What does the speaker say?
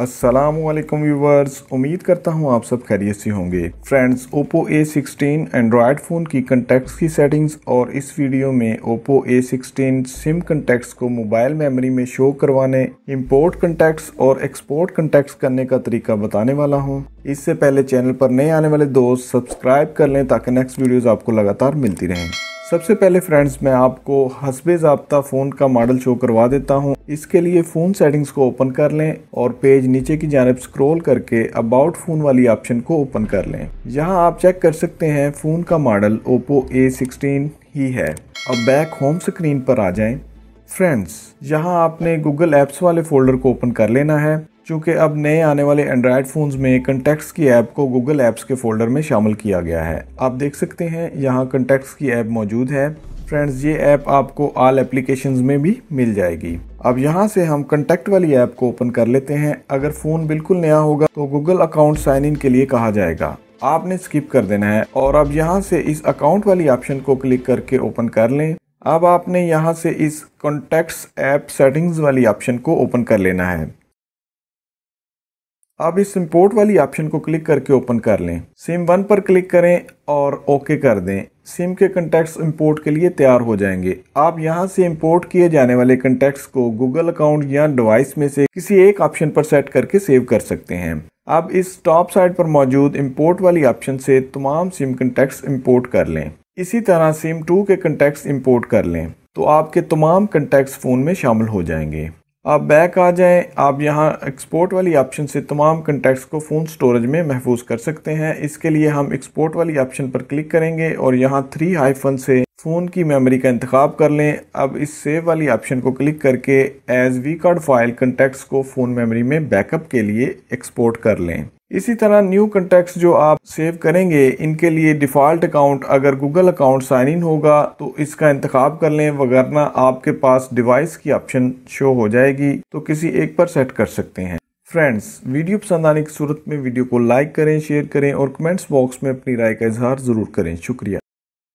Aslam viewers उम्मीद करता हूँ आप सब खैरियत से होंगे friends Oppo A16 Android phone की कंटेक्ट्स की सेटिंग्स और इस वीडियो में ओप्पो A16 सिम कंटेक्ट्स को मोबाइल मेमोरी में शो करवाने इंपोर्ट कंटेक्ट्स और एक्सपोर्ट कंटेक्ट्स करने का तरीका बताने वाला हूँ इससे पहले चैनल पर नए आने वाले दोस्त सब्सक्राइब कर लें ताकि नेक्स्ट वीडियोज़ आपको लगातार मिलती रहें सबसे पहले फ्रेंड्स मैं आपको हसबे जबता फ़ोन का मॉडल शो करवा देता हूँ इसके लिए फ़ोन सेटिंग्स को ओपन कर लें और पेज नीचे की जानब स्क्रॉल करके अबाउट फ़ोन वाली ऑप्शन को ओपन कर लें यहाँ आप चेक कर सकते हैं फ़ोन का मॉडल ओप्पो ए सिक्सटीन ही है अब बैक होम स्क्रीन पर आ जाएं फ्रेंड्स यहाँ आपने गूगल ऐप्स वाले फ़ोल्डर को ओपन कर लेना है चूँकि अब नए आने वाले एंड्रॉयड फ़ोन्स में कंटेक्ट्स की ऐप को गूगल ऐप्स के फ़ोल्डर में शामिल किया गया है आप देख सकते हैं यहाँ कंटेक्ट्स की ऐप मौजूद है फ्रेंड्स ये ऐप आपको आल एप्लीकेशंस में भी मिल जाएगी अब यहाँ से हम कंटेक्ट वाली ऐप को ओपन कर लेते हैं अगर फ़ोन बिल्कुल नया होगा तो गूगल अकाउंट साइन इन के लिए कहा जाएगा आपने स्किप कर देना है और अब यहाँ से इस अकाउंट वाली ऑप्शन को क्लिक करके ओपन कर लें अब आपने यहाँ से इस कॉन्टैक्ट्स ऐप सेटिंग्स वाली ऑप्शन को ओपन कर लेना है अब इस इम्पोर्ट वाली ऑप्शन को क्लिक करके ओपन कर लें सिम वन पर क्लिक करें और ओके कर दें सिम के कंटेक्ट्स इंपोर्ट के लिए तैयार हो जाएंगे आप यहां से इंपोर्ट किए जाने वाले कंटैक्ट्स को गूगल अकाउंट या डिवाइस में से किसी एक ऑप्शन पर सेट करके सेव कर सकते हैं अब इस टॉप साइड पर मौजूद इम्पोर्ट वाली ऑप्शन से तमाम सिम कंटैक्ट्स इम्पोर्ट कर लें इसी तरह सिम टू के कंटेक्ट्स इम्पोर्ट कर लें तो आपके तमाम कंटैक्ट्स फ़ोन में शामिल हो जाएंगे आप बैक आ जाएं आप यहाँ एक्सपोर्ट वाली ऑप्शन से तमाम कंटैक्ट्स को फ़ोन स्टोरेज में महफूज कर सकते हैं इसके लिए हम एक्सपोर्ट वाली ऑप्शन पर क्लिक करेंगे और यहाँ थ्री हाइफन से फ़ोन की मेमोरी का इंतखब कर लें अब इस सेव वाली ऑप्शन को क्लिक करके as V card file contacts को फ़ोन मेमोरी में बैकअप के लिए एक्सपोर्ट कर लें इसी तरह न्यू कंटेक्ट जो आप सेव करेंगे इनके लिए डिफ़ॉल्ट अकाउंट अगर गूगल अकाउंट साइन इन होगा तो इसका इंतखब कर लें वगरना आपके पास डिवाइस की ऑप्शन शो हो जाएगी तो किसी एक पर सेट कर सकते हैं फ्रेंड्स वीडियो पसंद आने की सूरत में वीडियो को लाइक करें शेयर करें और कमेंट्स बॉक्स में अपनी राय का इजहार ज़रूर करें शुक्रिया